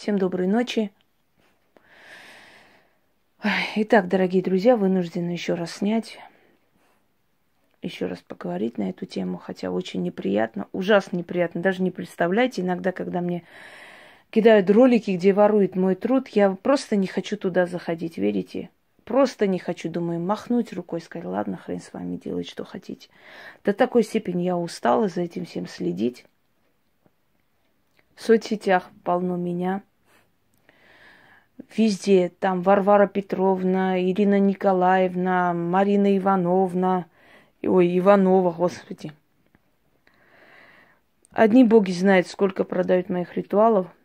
Всем доброй ночи. Итак, дорогие друзья, вынуждены еще раз снять, еще раз поговорить на эту тему, хотя очень неприятно, ужасно неприятно, даже не представляете, иногда, когда мне кидают ролики, где воруют мой труд, я просто не хочу туда заходить, верите? Просто не хочу, думаю, махнуть рукой, сказать, ладно, хрен с вами, делать, что хотите. До такой степени я устала за этим всем следить. В соцсетях полно меня – везде, там Варвара Петровна, Ирина Николаевна, Марина Ивановна, ой, Иванова, господи. Одни боги знают, сколько продают моих ритуалов –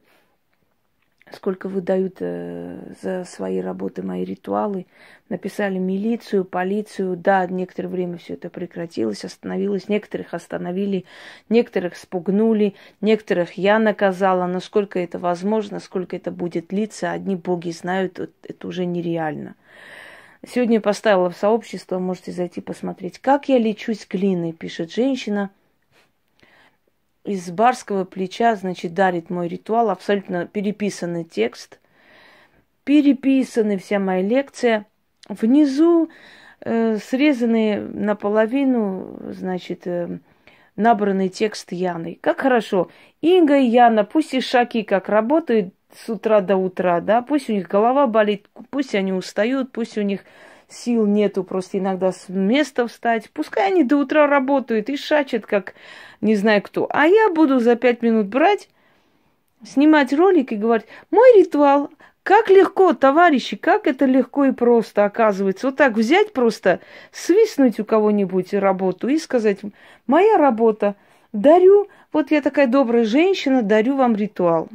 сколько выдают э, за свои работы мои ритуалы. Написали милицию, полицию. Да, некоторое время все это прекратилось, остановилось. Некоторых остановили, некоторых спугнули, некоторых я наказала. Насколько это возможно, сколько это будет длиться, одни боги знают, это уже нереально. Сегодня поставила в сообщество, можете зайти посмотреть, как я лечусь глиной, пишет женщина – из барского плеча, значит, дарит мой ритуал, абсолютно переписанный текст, переписаны вся моя лекция. Внизу э, срезаны наполовину, значит, э, набранный текст Яны. Как хорошо. Инга и Яна, пусть и шаги как работают с утра до утра, да, пусть у них голова болит, пусть они устают, пусть у них сил нету просто иногда с места встать. Пускай они до утра работают и шачат, как не знаю кто. А я буду за пять минут брать, снимать ролик и говорить, мой ритуал, как легко, товарищи, как это легко и просто оказывается. Вот так взять просто, свистнуть у кого-нибудь работу и сказать, моя работа, дарю, вот я такая добрая женщина, дарю вам ритуал.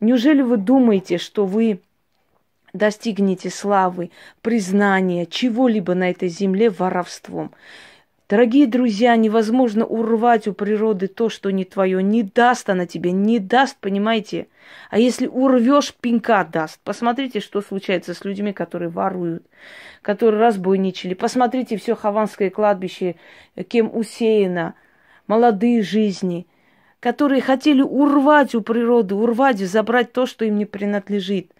Неужели вы думаете, что вы достигнете славы, признания, чего-либо на этой земле воровством. Дорогие друзья, невозможно урвать у природы то, что не твое. Не даст она тебе, не даст, понимаете? А если урвешь, пинка даст. Посмотрите, что случается с людьми, которые воруют, которые разбойничали. Посмотрите все хаванское кладбище, кем усеяно. Молодые жизни, которые хотели урвать у природы, урвать и забрать то, что им не принадлежит.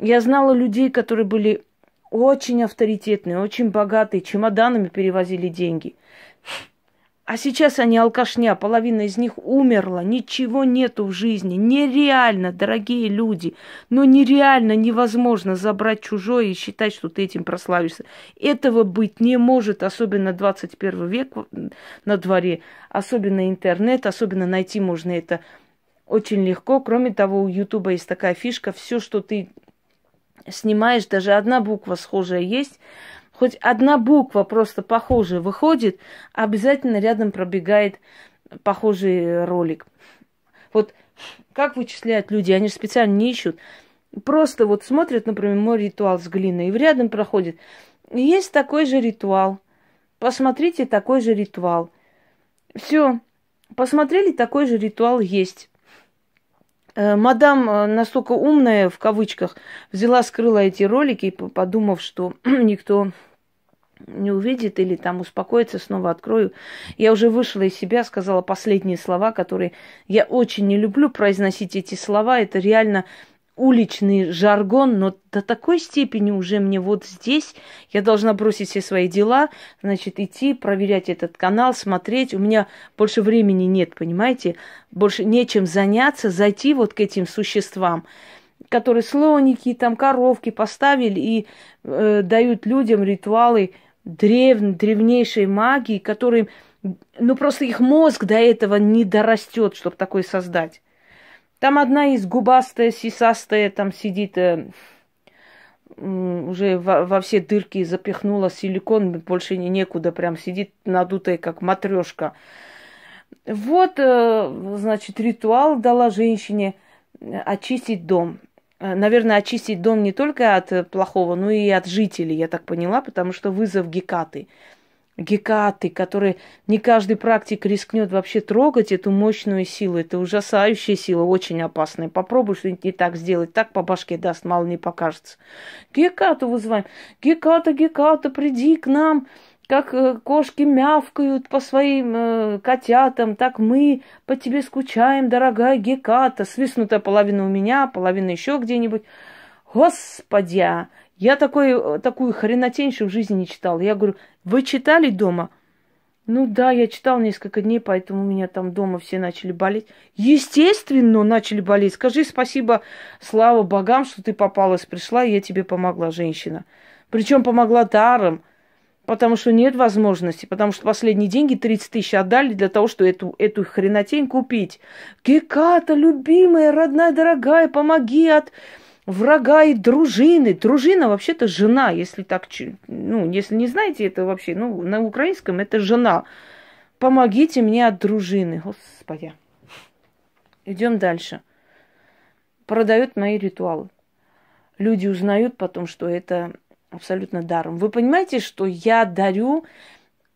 Я знала людей, которые были очень авторитетные, очень богатые, чемоданами перевозили деньги. А сейчас они алкашня, половина из них умерла, ничего нету в жизни. Нереально, дорогие люди, но ну нереально, невозможно забрать чужое и считать, что ты этим прославишься. Этого быть не может, особенно 21 век на дворе, особенно интернет, особенно найти можно это очень легко. Кроме того, у Ютуба есть такая фишка, все, что ты снимаешь, даже одна буква схожая есть, хоть одна буква просто похожая выходит, обязательно рядом пробегает похожий ролик. Вот как вычисляют люди, они же специально не ищут. Просто вот смотрят, например, мой ритуал с глиной, и рядом проходит. Есть такой же ритуал. Посмотрите, такой же ритуал. Все, посмотрели, такой же ритуал есть. Э, мадам э, настолько умная, в кавычках, взяла, скрыла эти ролики, подумав, что никто не увидит или там успокоится, снова открою. Я уже вышла из себя, сказала последние слова, которые я очень не люблю произносить эти слова. Это реально уличный жаргон, но до такой степени уже мне вот здесь я должна бросить все свои дела, значит, идти проверять этот канал, смотреть. У меня больше времени нет, понимаете? Больше нечем заняться, зайти вот к этим существам, которые слоники, там коровки поставили и э, дают людям ритуалы древней, древнейшей магии, которые, ну просто их мозг до этого не дорастет, чтобы такое создать. Там одна из губастая, сисастая, там сидит, э, уже во, во все дырки запихнула силикон, больше не некуда, прям сидит надутая, как матрешка. Вот, э, значит, ритуал дала женщине э, очистить дом. Э, наверное, очистить дом не только от э, плохого, но и от жителей, я так поняла, потому что вызов Гекаты – гекаты, которые не каждый практик рискнет вообще трогать эту мощную силу. Это ужасающая сила, очень опасная. Попробуй что-нибудь не так сделать, так по башке даст, мало не покажется. Гекату вызываем. Геката, Геката, приди к нам. Как э, кошки мявкают по своим э, котятам, так мы по тебе скучаем, дорогая Геката. Свистнутая половина у меня, половина еще где-нибудь. Господи, а! Я такой, э, такую хренотеньшую в жизни не читала. Я говорю, вы читали дома? Ну да, я читал несколько дней, поэтому у меня там дома все начали болеть. Естественно, начали болеть. Скажи спасибо, слава богам, что ты попалась, пришла, и я тебе помогла, женщина. Причем помогла даром, потому что нет возможности, потому что последние деньги 30 тысяч отдали для того, чтобы эту, эту хренотень купить. Геката, любимая, родная, дорогая, помоги От врага и дружины. Дружина вообще-то жена, если так, ну, если не знаете это вообще, ну, на украинском это жена. Помогите мне от дружины, господи. Идем дальше. Продают мои ритуалы. Люди узнают потом, что это абсолютно даром. Вы понимаете, что я дарю,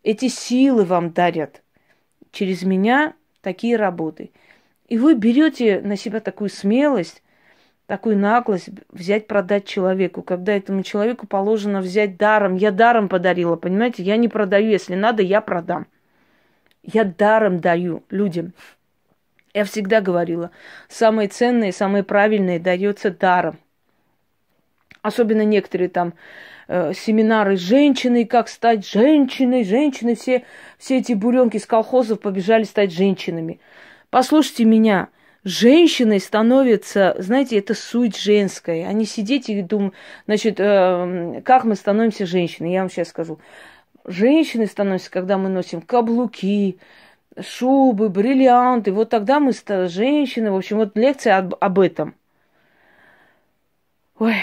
эти силы вам дарят через меня такие работы. И вы берете на себя такую смелость, такую наглость взять, продать человеку, когда этому человеку положено взять даром. Я даром подарила, понимаете? Я не продаю, если надо, я продам. Я даром даю людям. Я всегда говорила, самые ценные, самые правильные даются даром. Особенно некоторые там э, семинары женщины, как стать женщиной, женщины, все, все эти буренки с колхозов побежали стать женщинами. Послушайте меня, женщиной становится, знаете, это суть женская. Они а сидеть и думают, значит, э, как мы становимся женщиной, я вам сейчас скажу. Женщины становятся, когда мы носим каблуки, шубы, бриллианты. Вот тогда мы стали женщины. В общем, вот лекция об, об этом. Ой,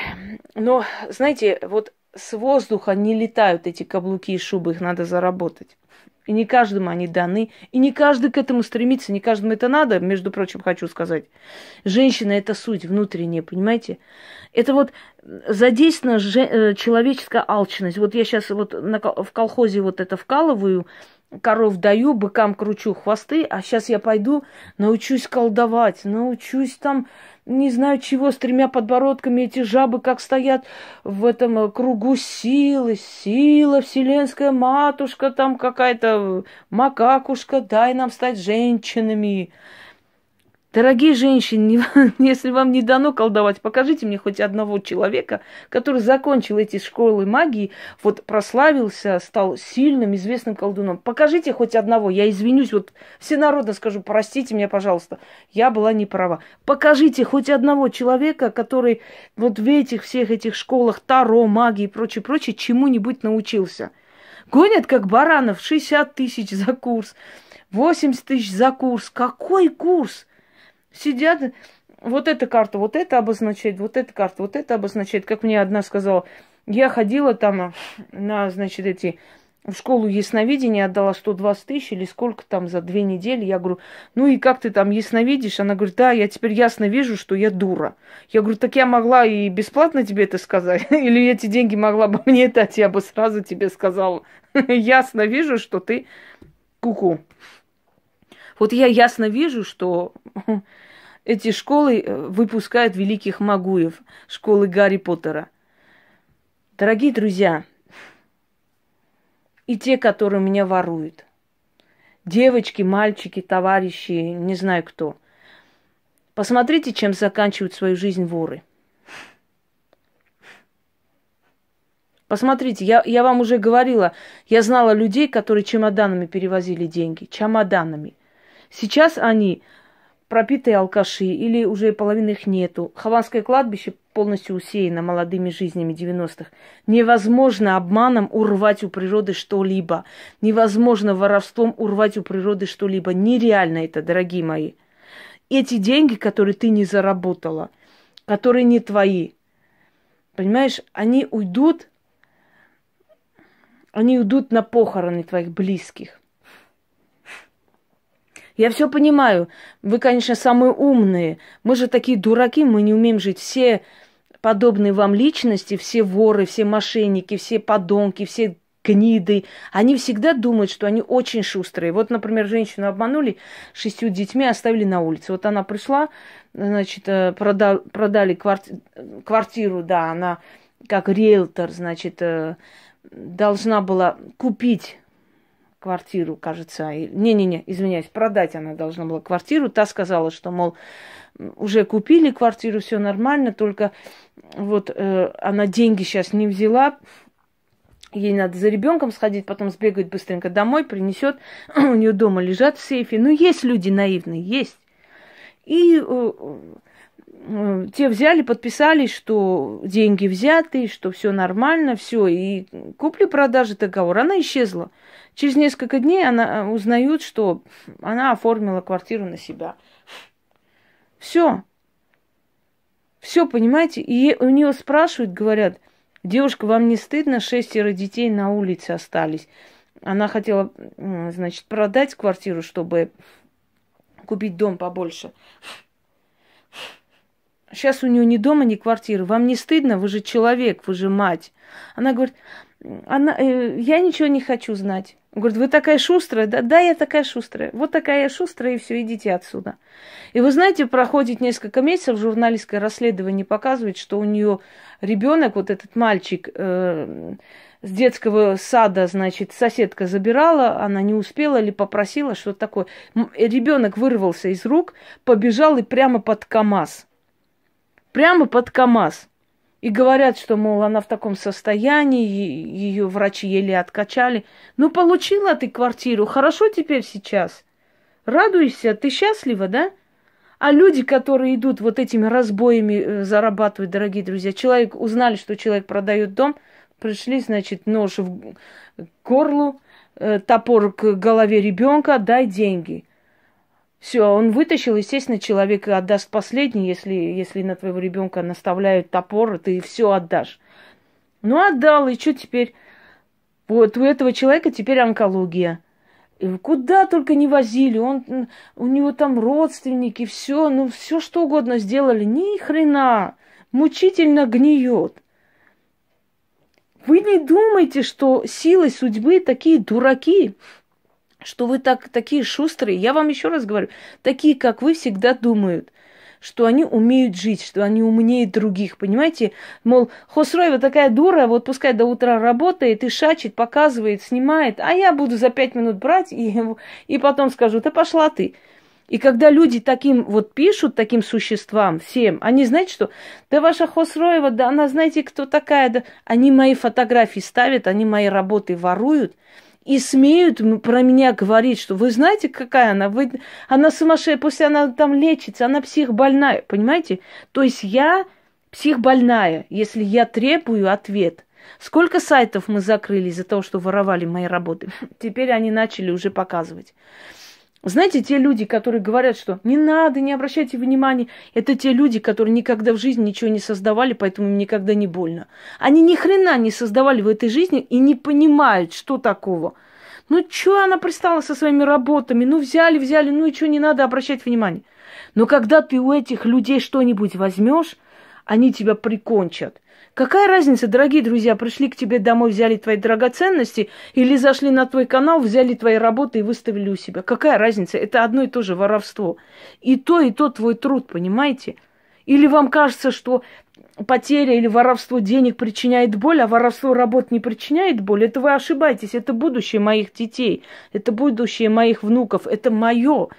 но, знаете, вот с воздуха не летают эти каблуки и шубы, их надо заработать и не каждому они даны, и не каждый к этому стремится, не каждому это надо, между прочим, хочу сказать. Женщина – это суть внутренняя, понимаете? Это вот задействована же, э, человеческая алчность. Вот я сейчас вот на, в колхозе вот это вкалываю, коров даю, быкам кручу хвосты, а сейчас я пойду научусь колдовать, научусь там, не знаю чего, с тремя подбородками эти жабы как стоят в этом э, кругу силы, сила, вселенская матушка там какая-то, макакушка, дай нам стать женщинами. Дорогие женщины, если вам не дано колдовать, покажите мне хоть одного человека, который закончил эти школы магии, вот прославился, стал сильным, известным колдуном. Покажите хоть одного, я извинюсь, вот всенародно скажу, простите меня, пожалуйста, я была не права. Покажите хоть одного человека, который вот в этих всех этих школах Таро, магии и прочее, прочее, чему-нибудь научился. Гонят как баранов, 60 тысяч за курс, 80 тысяч за курс. Какой курс? Сидят, вот эта карта, вот это обозначает, вот эта карта, вот это обозначает. Как мне одна сказала, я ходила там на, значит, эти в школу ясновидения отдала 120 тысяч или сколько там за две недели. Я говорю, ну и как ты там ясновидишь? Она говорит, да, я теперь ясно вижу, что я дура. Я говорю, так я могла и бесплатно тебе это сказать? Или эти деньги могла бы мне дать, я бы сразу тебе сказала. ясно вижу, что ты куку. -ку. Вот я ясно вижу, что эти школы э, выпускают великих магуев, школы Гарри Поттера. Дорогие друзья, и те, которые меня воруют, девочки, мальчики, товарищи, не знаю кто, посмотрите, чем заканчивают свою жизнь воры. Посмотрите, я, я вам уже говорила, я знала людей, которые чемоданами перевозили деньги, чемоданами. Сейчас они пропитые алкаши, или уже половины их нету. Хованское кладбище полностью усеяно молодыми жизнями 90-х. Невозможно обманом урвать у природы что-либо. Невозможно воровством урвать у природы что-либо. Нереально это, дорогие мои. Эти деньги, которые ты не заработала, которые не твои, понимаешь, они уйдут, они уйдут на похороны твоих близких. Я все понимаю. Вы, конечно, самые умные. Мы же такие дураки, мы не умеем жить. Все подобные вам личности, все воры, все мошенники, все подонки, все гниды, они всегда думают, что они очень шустрые. Вот, например, женщину обманули, шестью детьми оставили на улице. Вот она пришла, значит, э, продал, продали кварти- квартиру, да, она как риэлтор, значит, э, должна была купить квартиру, кажется. Не-не-не, извиняюсь, продать она должна была квартиру. Та сказала, что, мол, уже купили квартиру, все нормально, только вот э, она деньги сейчас не взяла, ей надо за ребенком сходить, потом сбегать быстренько домой, принесет, у нее дома лежат в сейфе. Ну, есть люди наивные, есть. И э, Э, те взяли, подписались, что деньги взяты, что все нормально, все, и купли-продажи договор, она исчезла. Через несколько дней она э, узнает, что она оформила квартиру на себя. Все. Все, понимаете? И у нее спрашивают, говорят, девушка, вам не стыдно, шестеро детей на улице остались. Она хотела, значит, продать квартиру, чтобы купить дом побольше. Сейчас у нее ни дома, ни квартиры. Вам не стыдно? Вы же человек, вы же мать. Она говорит, она, э, я ничего не хочу знать. Говорит, вы такая шустрая, да, да, я такая шустрая. Вот такая я шустрая, и все, идите отсюда. И вы знаете, проходит несколько месяцев, журналистское расследование показывает, что у нее ребенок, вот этот мальчик э, с детского сада, значит, соседка забирала, она не успела или попросила, что такое. Ребенок вырвался из рук, побежал и прямо под КАМАЗ прямо под КАМАЗ. И говорят, что, мол, она в таком состоянии, ее врачи еле откачали. Ну, получила ты квартиру, хорошо теперь сейчас. Радуйся, ты счастлива, да? А люди, которые идут вот этими разбоями э, зарабатывают, дорогие друзья, человек узнали, что человек продает дом, пришли, значит, нож в э, горло, э, топор к голове ребенка, дай деньги. Все, он вытащил, естественно, человек отдаст последний, если, если на твоего ребенка наставляют топор, ты все отдашь. Ну, отдал, и что теперь? Вот у этого человека теперь онкология. куда только не возили, он, у него там родственники, все, ну, все что угодно сделали, ни хрена, мучительно гниет. Вы не думайте, что силы судьбы такие дураки что вы так, такие шустрые. Я вам еще раз говорю, такие, как вы, всегда думают, что они умеют жить, что они умнее других, понимаете? Мол, Хосроева такая дура, вот пускай до утра работает и шачит, показывает, снимает, а я буду за пять минут брать и, и потом скажу, да пошла ты. И когда люди таким вот пишут, таким существам, всем, они, знают что, да ваша Хосроева, да она, знаете, кто такая, да, они мои фотографии ставят, они мои работы воруют – и смеют про меня говорить, что вы знаете, какая она, вы, она сумасшедшая, после она там лечится, она психбольная, понимаете? То есть я психбольная, если я требую ответ. Сколько сайтов мы закрыли из-за того, что воровали мои работы? Теперь они начали уже показывать. Знаете, те люди, которые говорят, что не надо, не обращайте внимания, это те люди, которые никогда в жизни ничего не создавали, поэтому им никогда не больно. Они ни хрена не создавали в этой жизни и не понимают, что такого. Ну, что она пристала со своими работами? Ну, взяли, взяли, ну и что, не надо обращать внимание. Но когда ты у этих людей что-нибудь возьмешь, они тебя прикончат. Какая разница, дорогие друзья, пришли к тебе домой, взяли твои драгоценности, или зашли на твой канал, взяли твои работы и выставили у себя. Какая разница? Это одно и то же воровство. И то, и то твой труд, понимаете? Или вам кажется, что потеря или воровство денег причиняет боль, а воровство работ не причиняет боль? Это вы ошибаетесь. Это будущее моих детей, это будущее моих внуков, это мое.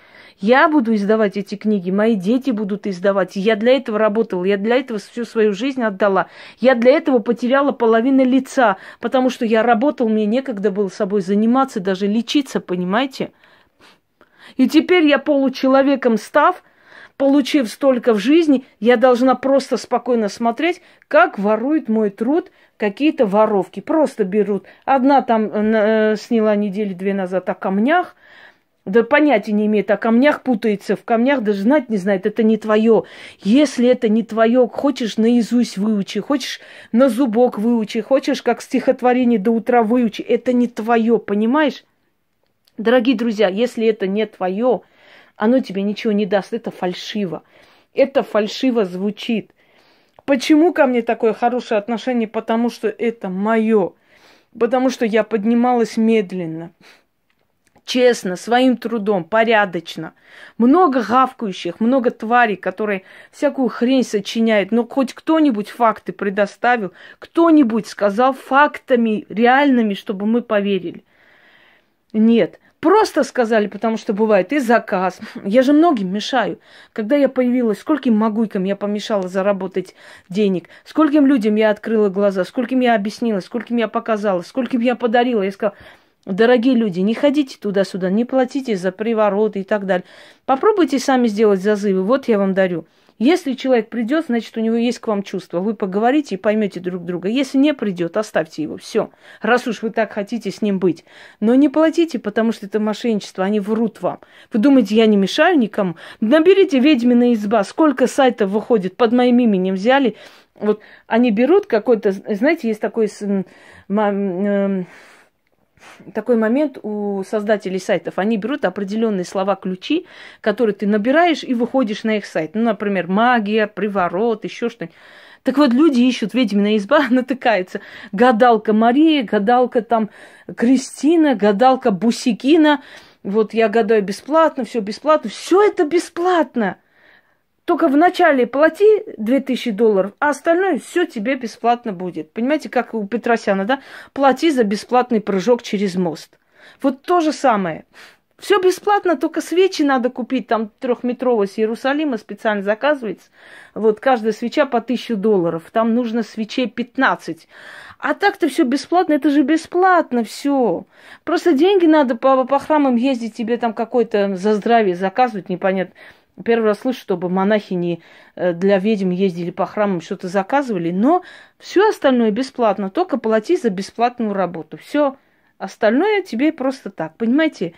Я буду издавать эти книги, мои дети будут издавать. Я для этого работала, я для этого всю свою жизнь отдала. Я для этого потеряла половину лица, потому что я работала, мне некогда было собой заниматься, даже лечиться, понимаете? И теперь я получеловеком став, получив столько в жизни, я должна просто спокойно смотреть, как ворует мой труд какие-то воровки. Просто берут. Одна там э, сняла недели две назад о камнях – да понятия не имеет, о камнях путается, в камнях даже знать не знает, это не твое. Если это не твое, хочешь наизусть выучи, хочешь на зубок выучи, хочешь как стихотворение до утра выучи, это не твое, понимаешь? Дорогие друзья, если это не твое, оно тебе ничего не даст, это фальшиво. Это фальшиво звучит. Почему ко мне такое хорошее отношение? Потому что это мое. Потому что я поднималась медленно честно, своим трудом, порядочно. Много гавкающих, много тварей, которые всякую хрень сочиняют, но хоть кто-нибудь факты предоставил, кто-нибудь сказал фактами реальными, чтобы мы поверили. Нет, просто сказали, потому что бывает и заказ. Я же многим мешаю. Когда я появилась, скольким могуйкам я помешала заработать денег, скольким людям я открыла глаза, скольким я объяснила, скольким я показала, скольким я подарила. Я сказала, Дорогие люди, не ходите туда-сюда, не платите за привороты и так далее. Попробуйте сами сделать зазывы. Вот я вам дарю. Если человек придет, значит, у него есть к вам чувство. Вы поговорите и поймете друг друга. Если не придет, оставьте его. Все. Раз уж вы так хотите с ним быть. Но не платите, потому что это мошенничество. Они врут вам. Вы думаете, я не мешаю никому? Наберите «Ведьмина изба». Сколько сайтов выходит под моим именем взяли. Вот они берут какой-то... Знаете, есть такой... Эм, такой момент у создателей сайтов. Они берут определенные слова-ключи, которые ты набираешь и выходишь на их сайт. Ну, например, магия, приворот, еще что-нибудь. Так вот, люди ищут ведьмина изба, натыкаются. Гадалка Мария, гадалка там Кристина, гадалка Бусикина. Вот я гадаю бесплатно, все бесплатно. Все это бесплатно. Только вначале плати 2000 долларов, а остальное все тебе бесплатно будет. Понимаете, как у Петросяна, да? Плати за бесплатный прыжок через мост. Вот то же самое. Все бесплатно, только свечи надо купить. Там трехметровая с Иерусалима специально заказывается. Вот каждая свеча по 1000 долларов. Там нужно свечей 15. А так-то все бесплатно, это же бесплатно все. Просто деньги надо по, по храмам ездить, тебе там какой-то за здравие заказывать, непонятно. Первый раз слышу, чтобы монахини э, для ведьм ездили по храмам, что-то заказывали, но все остальное бесплатно, только плати за бесплатную работу. Все остальное тебе просто так, понимаете?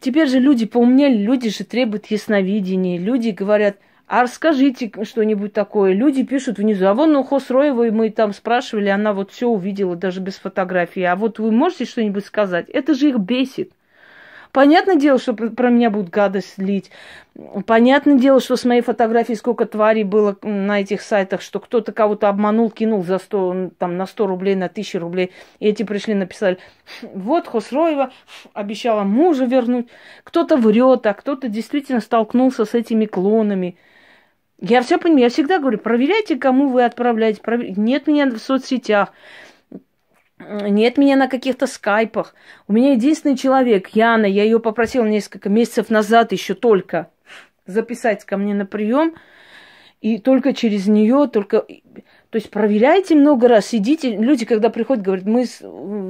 Теперь же люди поумнели, люди же требуют ясновидения, люди говорят, а расскажите что-нибудь такое. Люди пишут внизу, а вон у Хосроевой мы там спрашивали, она вот все увидела даже без фотографии, а вот вы можете что-нибудь сказать? Это же их бесит. Понятное дело, что про меня будут гадость лить. Понятное дело, что с моей фотографией сколько тварей было на этих сайтах, что кто-то кого-то обманул, кинул за 100, там, на 100 рублей, на 1000 рублей. И эти пришли, написали, вот Хосроева обещала мужа вернуть. Кто-то врет, а кто-то действительно столкнулся с этими клонами. Я все понимаю, я всегда говорю, проверяйте, кому вы отправляете. Провер... Нет меня в соцсетях нет меня на каких-то скайпах. У меня единственный человек, Яна, я ее попросила несколько месяцев назад еще только записать ко мне на прием. И только через нее, только... То есть проверяйте много раз, идите. Люди, когда приходят, говорят, мы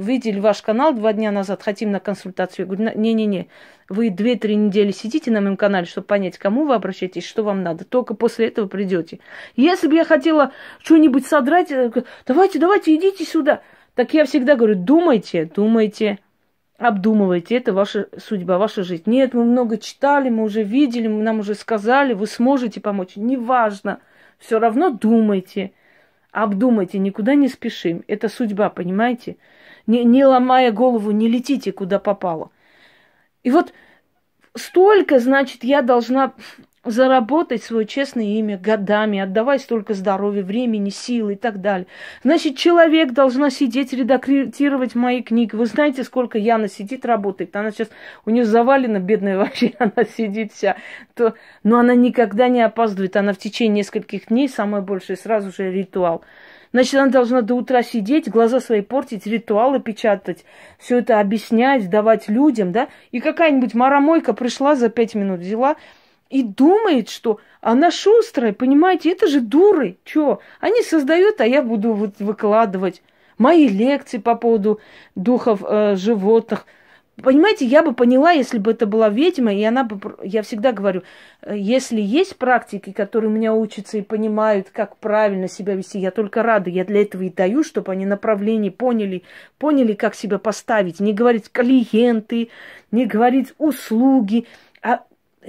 видели ваш канал два дня назад, хотим на консультацию. Я говорю, не-не-не, вы две-три недели сидите на моем канале, чтобы понять, кому вы обращаетесь, что вам надо. Только после этого придете. Если бы я хотела что-нибудь содрать, э, давайте, давайте, идите сюда. Так я всегда говорю, думайте, думайте, обдумывайте, это ваша судьба, ваша жизнь. Нет, мы много читали, мы уже видели, нам уже сказали, вы сможете помочь. Неважно, все равно думайте, обдумайте, никуда не спешим. Это судьба, понимаете? Не, не ломая голову, не летите куда попало. И вот столько, значит, я должна заработать свое честное имя годами, отдавая столько здоровья, времени, сил и так далее. Значит, человек должна сидеть, редактировать мои книги. Вы знаете, сколько Яна сидит, работает. Она сейчас, у нее завалена, бедная вообще, она сидит вся. То, но она никогда не опаздывает. Она в течение нескольких дней, самое большее, сразу же ритуал. Значит, она должна до утра сидеть, глаза свои портить, ритуалы печатать, все это объяснять, давать людям, да? И какая-нибудь маромойка пришла за пять минут, взяла, и думает, что она шустрая, понимаете, это же дуры. Чё? Они создают, а я буду вот выкладывать мои лекции по поводу духов э, животных. Понимаете, я бы поняла, если бы это была ведьма, и она бы, я всегда говорю, э, если есть практики, которые у меня учатся и понимают, как правильно себя вести, я только рада, я для этого и даю, чтобы они направление поняли, поняли, как себя поставить, не говорить клиенты, не говорить услуги,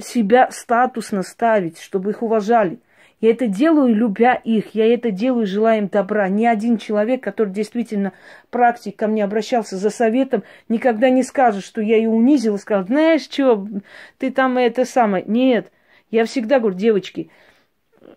себя статусно ставить, чтобы их уважали. Я это делаю, любя их, я это делаю, желая им добра. Ни один человек, который действительно практик ко мне обращался за советом, никогда не скажет, что я ее унизила, сказал, знаешь, что, ты там это самое. Нет, я всегда говорю, девочки,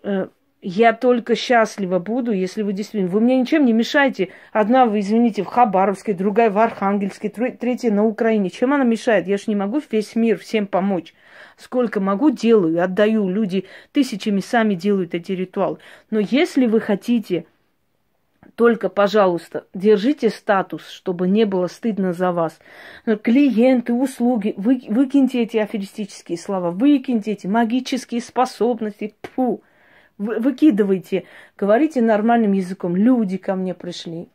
э, я только счастлива буду, если вы действительно... Вы мне ничем не мешаете. Одна вы, извините, в Хабаровске, другая в Архангельске, третья на Украине. Чем она мешает? Я же не могу весь мир всем помочь. Сколько могу, делаю, отдаю. Люди тысячами сами делают эти ритуалы. Но если вы хотите только, пожалуйста, держите статус, чтобы не было стыдно за вас. Ну, клиенты, услуги, вы, выкиньте эти аферистические слова, выкиньте эти магические способности. Фу! Вы, выкидывайте, говорите нормальным языком. Люди ко мне пришли.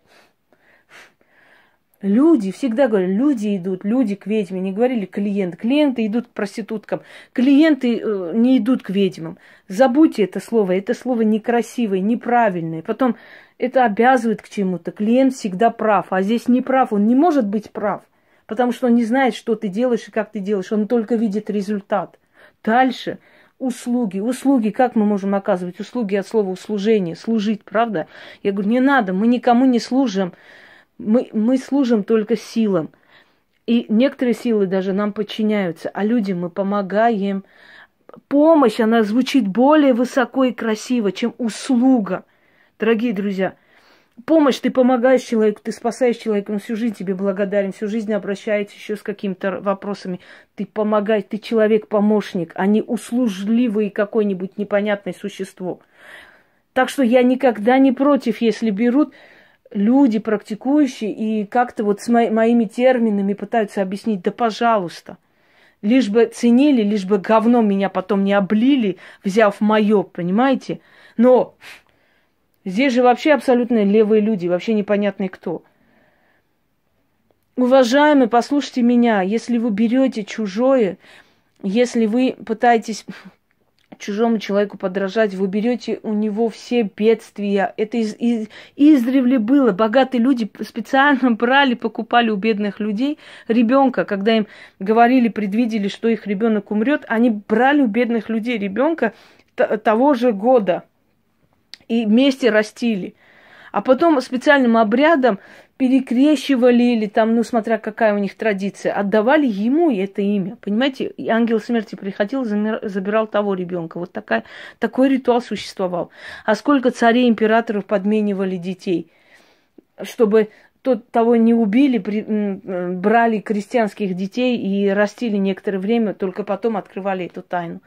Люди, всегда говорю, люди идут, люди к ведьме. Не говорили клиент. Клиенты идут к проституткам. Клиенты э, не идут к ведьмам. Забудьте это слово. Это слово некрасивое, неправильное. Потом это обязывает к чему-то. Клиент всегда прав, а здесь не прав. Он не может быть прав, потому что он не знает, что ты делаешь и как ты делаешь. Он только видит результат. Дальше – услуги. Услуги, как мы можем оказывать? Услуги от слова услужение, служить, правда? Я говорю, не надо, мы никому не служим. Мы, мы служим только силам. И некоторые силы даже нам подчиняются, а людям мы помогаем. Помощь, она звучит более высоко и красиво, чем услуга. Дорогие друзья – помощь, ты помогаешь человеку, ты спасаешь человека, он всю жизнь тебе благодарен, всю жизнь обращается еще с какими-то вопросами. Ты помогаешь, ты человек-помощник, а не услужливый какое-нибудь непонятное существо. Так что я никогда не против, если берут люди, практикующие, и как-то вот с мо- моими терминами пытаются объяснить, да пожалуйста. Лишь бы ценили, лишь бы говно меня потом не облили, взяв мое, понимаете? Но Здесь же вообще абсолютно левые люди, вообще непонятный кто. Уважаемые, послушайте меня, если вы берете чужое, если вы пытаетесь чужому человеку подражать, вы берете у него все бедствия. Это из, из, издревле было. Богатые люди специально брали, покупали у бедных людей ребенка. Когда им говорили, предвидели, что их ребенок умрет, они брали у бедных людей ребенка того же года – и вместе растили. А потом специальным обрядом перекрещивали или там, ну, смотря какая у них традиция, отдавали ему это имя. Понимаете, и ангел смерти приходил, замер, забирал того ребенка. Вот такая, такой ритуал существовал. А сколько царей императоров подменивали детей, чтобы тот того не убили, при, брали крестьянских детей и растили некоторое время, только потом открывали эту тайну.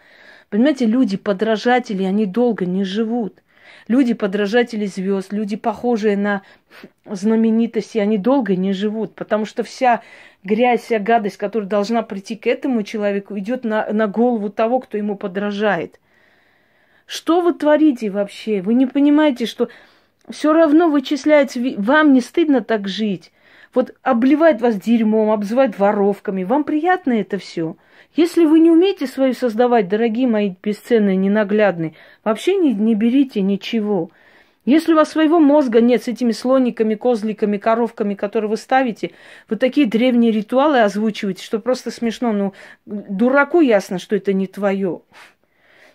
Понимаете, люди, подражатели, они долго не живут. Люди-подражатели звезд, люди, похожие на знаменитости, они долго не живут, потому что вся грязь, вся гадость, которая должна прийти к этому человеку, идет на, на голову того, кто ему подражает. Что вы творите вообще? Вы не понимаете, что все равно вычисляется, вам не стыдно так жить. Вот обливает вас дерьмом, обзывает воровками. Вам приятно это все? Если вы не умеете свою создавать, дорогие мои бесценные, ненаглядные, вообще не, не берите ничего. Если у вас своего мозга нет с этими слониками, козликами, коровками, которые вы ставите, вы такие древние ритуалы озвучиваете, что просто смешно. Ну, дураку ясно, что это не твое.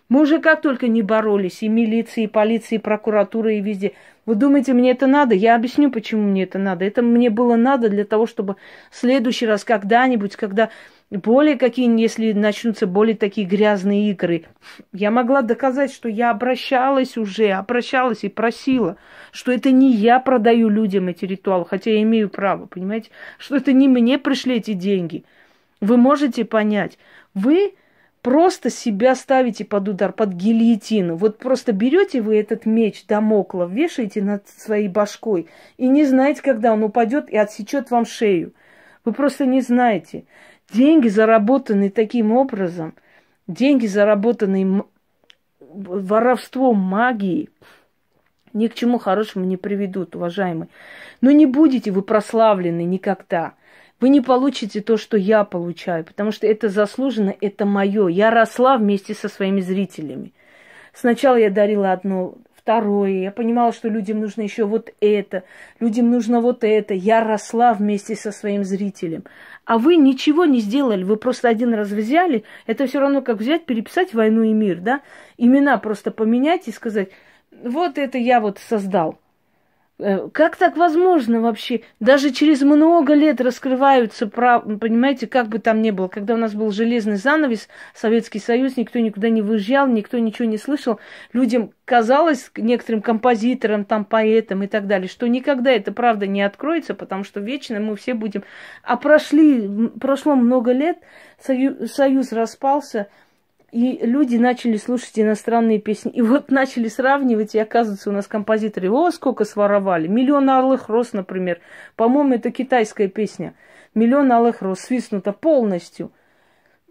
Мы уже как только не боролись, и милиции, и полиции, и прокуратура, и везде. Вы думаете, мне это надо? Я объясню, почему мне это надо. Это мне было надо для того, чтобы в следующий раз когда-нибудь, когда более какие, если начнутся более такие грязные игры. Я могла доказать, что я обращалась уже, обращалась и просила, что это не я продаю людям эти ритуалы, хотя я имею право, понимаете, что это не мне пришли эти деньги. Вы можете понять, вы просто себя ставите под удар, под гильотину. Вот просто берете вы этот меч домокла, вешаете над своей башкой и не знаете, когда он упадет и отсечет вам шею. Вы просто не знаете. Деньги, заработанные таким образом, деньги, заработанные воровством магии, ни к чему хорошему не приведут, уважаемые. Но не будете вы прославлены никогда. Вы не получите то, что я получаю, потому что это заслуженно, это мое. Я росла вместе со своими зрителями. Сначала я дарила одно, второе. Я понимала, что людям нужно еще вот это, людям нужно вот это. Я росла вместе со своим зрителем. А вы ничего не сделали, вы просто один раз взяли. Это все равно, как взять, переписать «Войну и мир», да? Имена просто поменять и сказать, вот это я вот создал. Э, как так возможно вообще? Даже через много лет раскрываются, прав... понимаете, как бы там ни было. Когда у нас был железный занавес, Советский Союз, никто никуда не выезжал, никто ничего не слышал. Людям казалось, некоторым композиторам, там, поэтам и так далее, что никогда это правда не откроется, потому что вечно мы все будем... А прошли, прошло много лет, Союз, союз распался, и люди начали слушать иностранные песни. И вот начали сравнивать, и оказывается, у нас композиторы, о, сколько своровали. Миллион алых роз, например. По-моему, это китайская песня. Миллион алых роз свистнута полностью.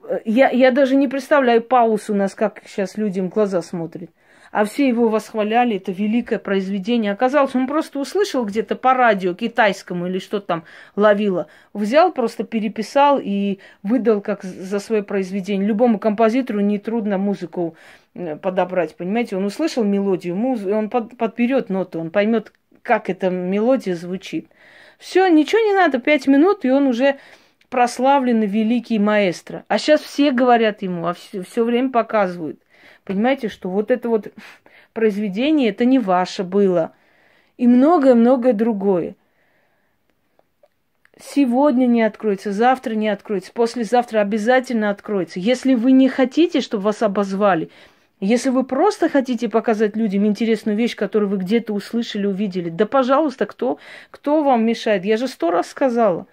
Э, я, я даже не представляю паузу у нас, как сейчас людям глаза смотрят а все его восхваляли, это великое произведение. Оказалось, он просто услышал где-то по радио китайскому или что там ловило, взял, просто переписал и выдал как за свое произведение. Любому композитору нетрудно музыку э, подобрать, понимаете? Он услышал мелодию, муз... он под... подберет ноту, он поймет, как эта мелодия звучит. Все, ничего не надо, пять минут, и он уже прославленный великий маэстро. А сейчас все говорят ему, а все время показывают. Понимаете, что вот это вот произведение, это не ваше было. И многое-многое другое. Сегодня не откроется, завтра не откроется, послезавтра обязательно откроется. Если вы не хотите, чтобы вас обозвали, если вы просто хотите показать людям интересную вещь, которую вы где-то услышали, увидели, да пожалуйста, кто, кто вам мешает? Я же сто раз сказала.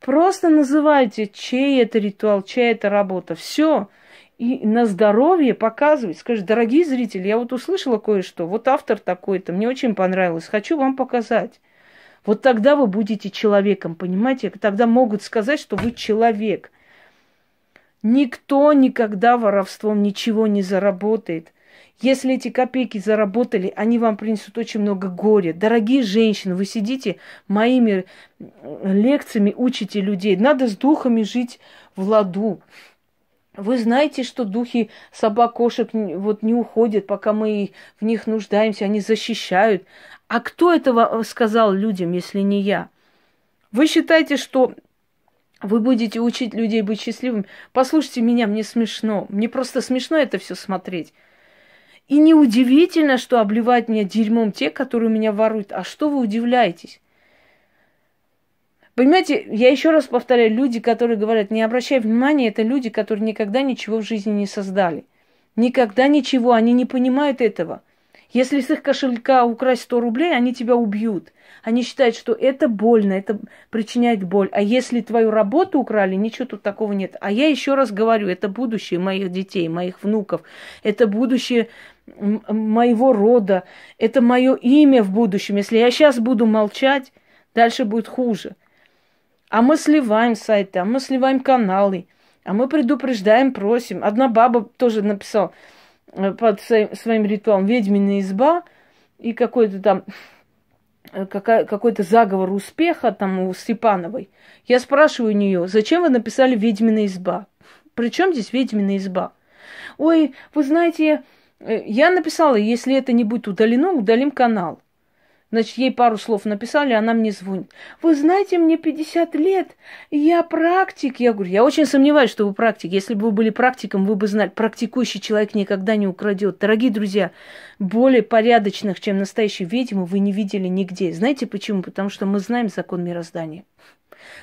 Просто называйте, чей это ритуал, чья это работа. Все и на здоровье показывать. Скажешь, дорогие зрители, я вот услышала кое-что, вот автор такой-то, мне очень понравилось, хочу вам показать. Вот тогда вы будете человеком, понимаете? Тогда могут сказать, что вы человек. Никто никогда воровством ничего не заработает. Если эти копейки заработали, они вам принесут очень много горя. Дорогие женщины, вы сидите моими лекциями, учите людей. Надо с духами жить в ладу. Вы знаете, что духи собак, кошек вот не уходят, пока мы в них нуждаемся, они защищают. А кто этого э, сказал людям, если не я? Вы считаете, что вы будете учить людей быть счастливыми? Послушайте меня, мне смешно. Мне просто смешно это все смотреть. И неудивительно, что обливают меня дерьмом те, которые меня воруют. А что вы удивляетесь? Понимаете, я еще раз повторяю, люди, которые говорят, не обращай внимания, это люди, которые никогда ничего в жизни не создали. Никогда ничего, они не понимают этого. Если с их кошелька украсть 100 рублей, они тебя убьют. Они считают, что это больно, это причиняет боль. А если твою работу украли, ничего тут такого нет. А я еще раз говорю, это будущее моих детей, моих внуков. Это будущее моего рода. Это мое имя в будущем. Если я сейчас буду молчать, дальше будет хуже. А мы сливаем сайты, а мы сливаем каналы, а мы предупреждаем, просим. Одна баба тоже написала э, под своим, своим ритуалом «Ведьмина изба» и какой-то там э, какой-то заговор успеха там у Степановой. Я спрашиваю у нее, зачем вы написали «Ведьмина изба»? Причем здесь «Ведьмина изба»? Ой, вы знаете, э, я написала, если это не будет удалено, удалим канал. Значит, ей пару слов написали, она мне звонит. Вы знаете, мне 50 лет, я практик. Я говорю, я очень сомневаюсь, что вы практик. Если бы вы были практиком, вы бы знали, практикующий человек никогда не украдет. Дорогие друзья, более порядочных, чем настоящие ведьмы, вы не видели нигде. Знаете почему? Потому что мы знаем закон мироздания.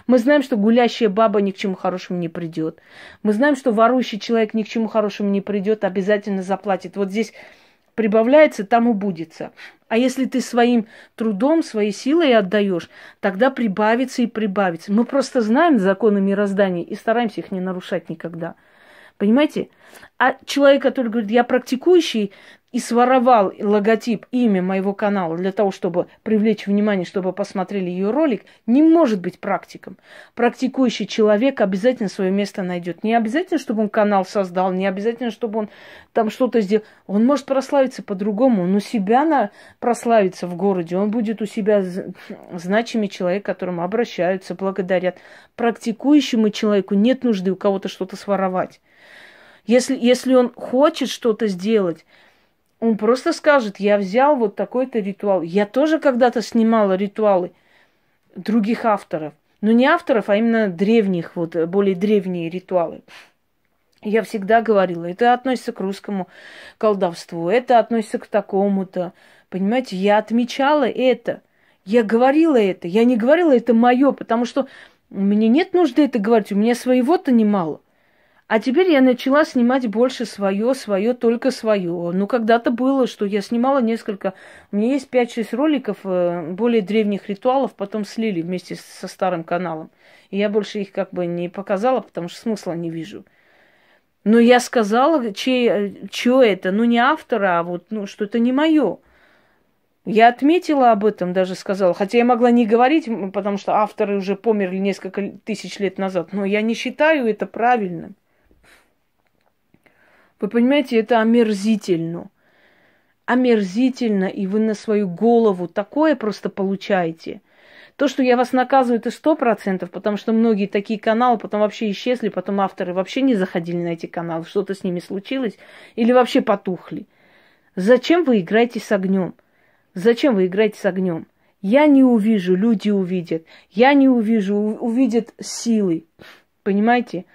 Мы знаем, что гулящая баба ни к чему хорошему не придет. Мы знаем, что ворующий человек ни к чему хорошему не придет, обязательно заплатит. Вот здесь прибавляется, там убудется. А если ты своим трудом, своей силой отдаешь, тогда прибавится и прибавится. Мы просто знаем законы мироздания и стараемся их не нарушать никогда. Понимаете? А человек, который говорит, я практикующий, и своровал логотип, имя моего канала для того, чтобы привлечь внимание, чтобы посмотрели ее ролик, не может быть практиком. Практикующий человек обязательно свое место найдет. Не обязательно, чтобы он канал создал, не обязательно, чтобы он там что-то сделал. Он может прославиться по-другому, но у себя на... прославится в городе, он будет у себя значимый человек, к которому обращаются, благодарят. Практикующему человеку нет нужды у кого-то что-то своровать. Если, если он хочет что-то сделать, он просто скажет, я взял вот такой-то ритуал. Я тоже когда-то снимала ритуалы других авторов. Но не авторов, а именно древних, вот э, более древние ритуалы. Я всегда говорила, это относится к русскому колдовству, это относится к такому-то. Понимаете, я отмечала это, я говорила это, я не говорила это мое, потому что мне нет нужды это говорить, у меня своего-то немало. А теперь я начала снимать больше свое, свое, только свое. Ну, когда-то было, что я снимала несколько. У меня есть 5-6 роликов э, более древних ритуалов, потом слили вместе со старым каналом. И я больше их как бы не показала, потому что смысла не вижу. Но я сказала, чей, э, чье это, ну не автора, а вот ну, что это не мое. Я отметила об этом, даже сказала. Хотя я могла не говорить, потому что авторы уже померли несколько тысяч лет назад. Но я не считаю это правильным. Вы понимаете, это омерзительно. Омерзительно, и вы на свою голову такое просто получаете. То, что я вас наказываю, это сто процентов, потому что многие такие каналы потом вообще исчезли, потом авторы вообще не заходили на эти каналы, что-то с ними случилось, или вообще потухли. Зачем вы играете с огнем? Зачем вы играете с огнем? Я не увижу, люди увидят. Я не увижу, увидят силы. Понимаете?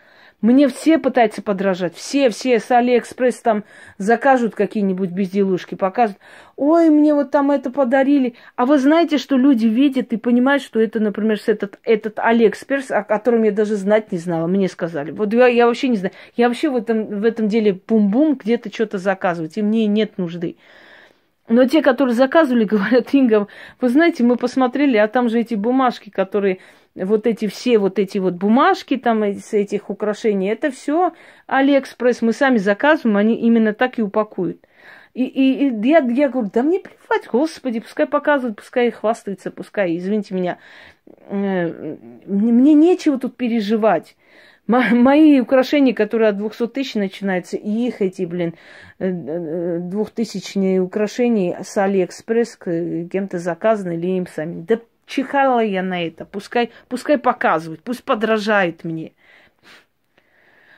Мне все пытаются подражать. Все, все с Алиэкспресс там закажут какие-нибудь безделушки, покажут. Ой, мне вот там это подарили. А вы знаете, что люди видят и понимают, что это, например, этот, этот Алиэкспресс, о котором я даже знать не знала, мне сказали. Вот я, я вообще не знаю. Я вообще в этом, в этом деле бум-бум где-то что-то заказывать, и мне нет нужды. Но те, которые заказывали, говорят, Инга, вы знаете, мы посмотрели, а там же эти бумажки, которые, вот эти все вот эти вот бумажки там из этих украшений, это все Алиэкспресс, мы сами заказываем, они именно так и упакуют. И, и, и я, я говорю, да мне плевать, господи, пускай показывают, пускай хвастаются, пускай, извините меня, э, мне нечего тут переживать. Мои украшения, которые от 200 тысяч начинаются, и их эти, блин, э, э, двухтысячные украшения с Алиэкспресс кем-то заказаны или им сами. Да чихала я на это. Пускай, пускай показывают, пусть подражают мне.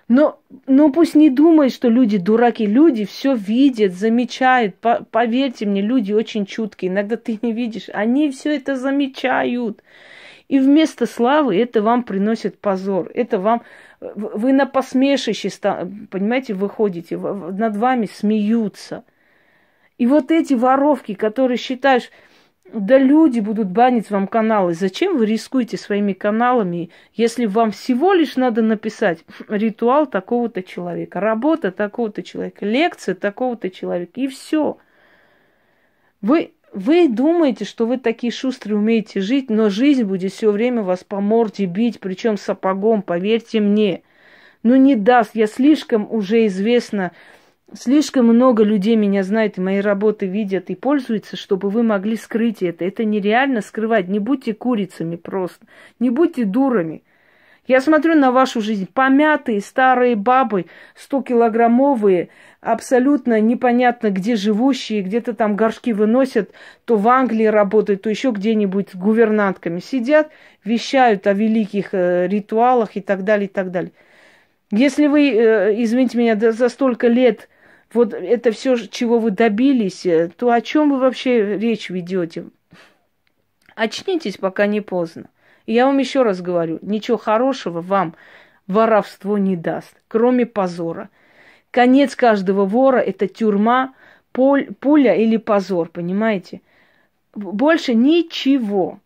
Но, но пусть не думает, что люди дураки. Люди все видят, замечают. По, поверьте мне, люди очень чуткие. Иногда ты не видишь. Они все это замечают. И вместо славы это вам приносит позор. Это вам... Вы на посмешище, понимаете, выходите. Над вами смеются. И вот эти воровки, которые считаешь... Да люди будут банить вам каналы. Зачем вы рискуете своими каналами, если вам всего лишь надо написать ритуал такого-то человека, работа такого-то человека, лекция такого-то человека, и все. Вы вы думаете, что вы такие шустрые умеете жить, но жизнь будет все время вас по морде бить, причем сапогом, поверьте мне. Ну не даст, я слишком уже известна, слишком много людей меня знает и мои работы видят и пользуются, чтобы вы могли скрыть это. Это нереально скрывать. Не будьте курицами просто, не будьте дурами. Я смотрю на вашу жизнь. Помятые старые бабы, 100-килограммовые, абсолютно непонятно где живущие, где-то там горшки выносят, то в Англии работают, то еще где-нибудь гувернантками сидят, вещают о великих э, ритуалах и так далее, и так далее. Если вы, э, извините меня, за столько лет вот это все, чего вы добились, э, то о чем вы вообще речь ведете? Очнитесь, пока не поздно я вам еще раз говорю, ничего хорошего вам воровство не даст, кроме позора. Конец каждого вора – это тюрьма, поль, пуля или позор, понимаете? Больше ничего.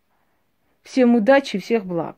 Всем удачи, всех благ.